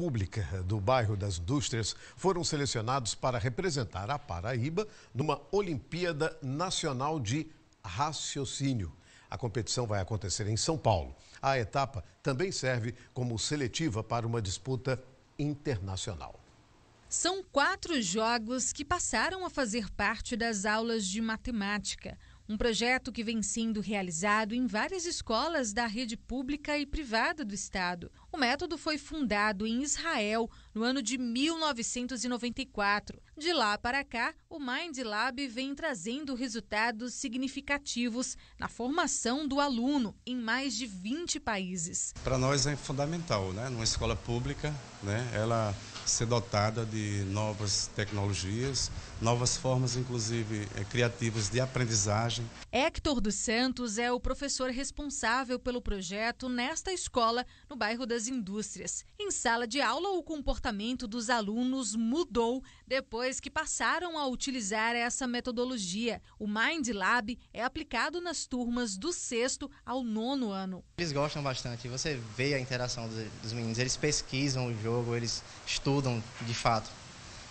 Pública do bairro das Indústrias foram selecionados para representar a Paraíba numa Olimpíada Nacional de Raciocínio. A competição vai acontecer em São Paulo. A etapa também serve como seletiva para uma disputa internacional. São quatro jogos que passaram a fazer parte das aulas de matemática. Um projeto que vem sendo realizado em várias escolas da rede pública e privada do estado. O método foi fundado em Israel no ano de 1994. De lá para cá, o Mind Lab vem trazendo resultados significativos na formação do aluno em mais de 20 países. Para nós é fundamental, né, numa escola pública, né, ela ser dotada de novas tecnologias, novas formas, inclusive eh, criativas de aprendizagem. Hector dos Santos é o professor responsável pelo projeto nesta escola no bairro das indústrias. Em sala de aula, o comportamento dos alunos mudou depois que passaram a utilizar essa metodologia. O Mind Lab é aplicado nas turmas do sexto ao nono ano. Eles gostam bastante, você vê a interação dos meninos, eles pesquisam o jogo, eles estudam de fato.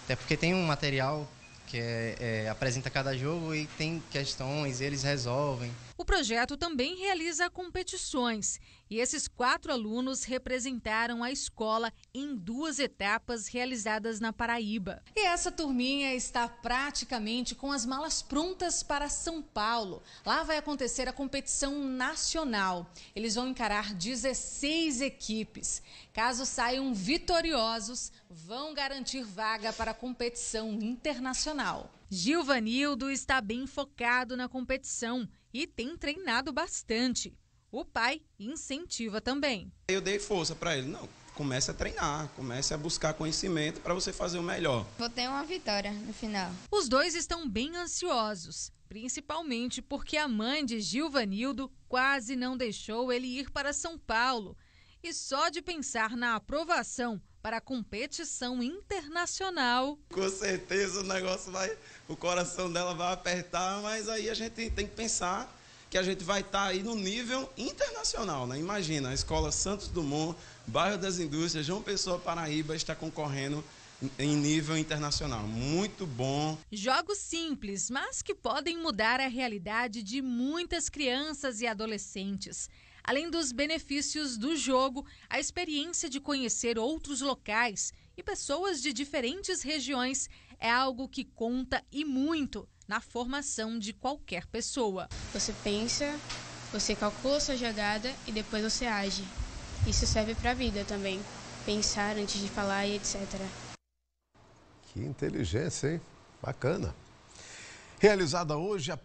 Até porque tem um material que é, é, apresenta cada jogo e tem questões, eles resolvem projeto também realiza competições e esses quatro alunos representaram a escola em duas etapas realizadas na Paraíba. E essa turminha está praticamente com as malas prontas para São Paulo. Lá vai acontecer a competição nacional. Eles vão encarar 16 equipes. Caso saiam vitoriosos, vão garantir vaga para a competição internacional. Gilvanildo está bem focado na competição e tem treinado bastante. O pai incentiva também. Eu dei força para ele. Não, comece a treinar, comece a buscar conhecimento para você fazer o melhor. Vou ter uma vitória no final. Os dois estão bem ansiosos, principalmente porque a mãe de Gilvanildo quase não deixou ele ir para São Paulo. E só de pensar na aprovação para a competição internacional. Com certeza o negócio vai, o coração dela vai apertar, mas aí a gente tem que pensar que a gente vai estar tá aí no nível internacional, né? Imagina, a Escola Santos Dumont, Bairro das Indústrias, João Pessoa, Paraíba, está concorrendo em nível internacional. Muito bom. Jogos simples, mas que podem mudar a realidade de muitas crianças e adolescentes. Além dos benefícios do jogo, a experiência de conhecer outros locais e pessoas de diferentes regiões é algo que conta e muito na formação de qualquer pessoa. Você pensa, você calcula sua jogada e depois você age. Isso serve para a vida também. Pensar antes de falar e etc. Que inteligência, hein? Bacana. Realizada hoje a